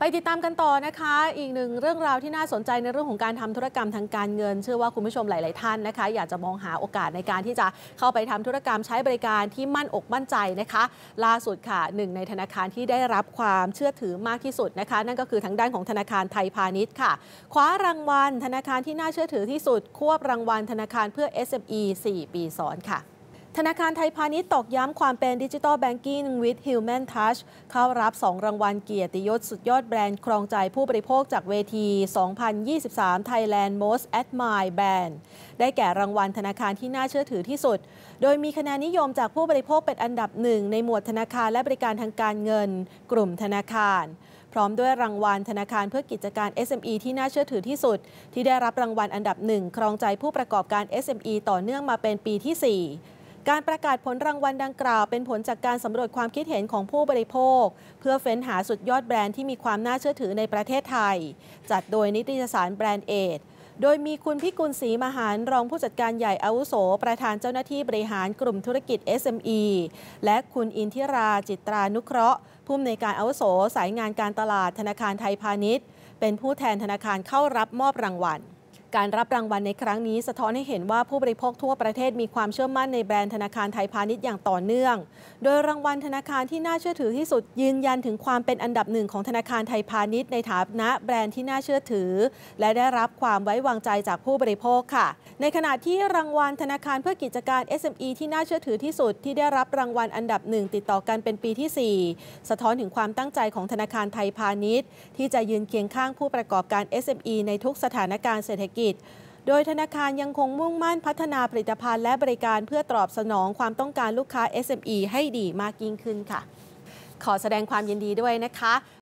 ไปติดตามกันต่อนะคะ อีกหนึ่งเรื่องราวที่น่าสนใจในเรื่องของการทำธุรกรรมทางการเงินเชื่อว่าคุณผู้ชมหลาย ๆ ท่านนะคะ อยากจะมองหาโอกาสในการที่จะเข้าไปทำธุรกรรมใช้บริการที่มั่นอกมั่นใจนะคะล่าสุดค่ะหนึ่งในธนาคารที่ได้รับความเชื่อถือมากที่สุดนะคะ นั่นก็คือทางด้านของธนาคารไทยพาณิชย์ค่ะคว้ารางวัลธนาคารที่น่าเชื่อถือที่สุด ควบรางวัลธนาคารเพื่อ SME 4ปีซ้อนค่ะธนาคารไทยพาณิชย์ตอกย้ำความเป็นดิจิตอลแบงกิ้งวิดฮิวแมนทัชเข้ารับ 2 รางวัลเกียรติยศสุดยอดแบรนด์ครองใจผู้บริโภคจากเวที 2023 Thailand Most Admired Brand ได้แก่รางวัลธนาคารที่น่าเชื่อถือที่สุด โดยมีคะแนนนิยมจากผู้บริโภคเป็นอันดับหนึ่งในหมวดธนาคารและบริการทางการเงิน กลุ่มธนาคาร พร้อมด้วยรางวัลธนาคารเพื่อกิจการ SME ที่น่าเชื่อถือที่สุด ที่ได้รับรางวัลอันดับหนึ่งครองใจผู้ประกอบการ SME ต่อเนื่องมาเป็นปีที่ 4การประกาศผลรางวัลดังกล่าว เป็นผลจากการสำรวจความคิดเห็นของผู้บริโภค เพื่อเฟ้นหาสุดยอดแบรนด์ที่มีความน่าเชื่อถือในประเทศไทย จัดโดยนิตยสารแบรนด์เอทโดยมีคุณพิกุลศรีมหารรองผู้จัดการใหญ่อาวุโส ประธานเจ้าหน้าที่บริหารกลุ่มธุรกิจ SME และคุณอินทิราจิตรานุเคราะห์ ผู้อำนวยการอาวุโสสายงานการตลาดธนาคารไทยพาณิชย์ เป็นผู้แทนธนาคารเข้ารับมอบรางวัลการรับรางวัลในครั้งนี้สะท้อนให้เห็นว่าผู้บริโภคทั่วประเทศมีความเชื่อมั่นในแบรนด์ธนาคารไทยพาณิชย์อย่างต่อเนื่อง โดยรางวัลธนาคารที่น่าเชื่อถือที่สุด ยืนยันถึงความเป็นอันดับหนึ่งของธนาคารไทยพาณิชย์ในฐานะแบรนด์ที่น่าเชื่อถือและได้รับความไว้วางใจจากผู้บริโภคค่ะ ในขณะที่รางวัลธนาคารเพื่อกิจการ SME ที่น่าเชื่อถือที่สุด ที่ได้รับรางวัลอันดับหนึ่งติดต่อกันเป็นปีที่ 4 สะท้อนถึงความตั้งใจของธนาคารไทยพาณิชย์ที่จะยืนเคียงข้างผู้ประกอบการ SME ในทุกสถานการณ์เศรษฐกิจกิจโดยธนาคารยังคงมุ่งมั่นพัฒนาผลิตภัณฑ์และบริการเพื่อตอบสนองความต้องการลูกค้า SME ให้ดีมากยิ่งขึ้นค่ะ ขอแสดงความยินดีด้วยนะคะ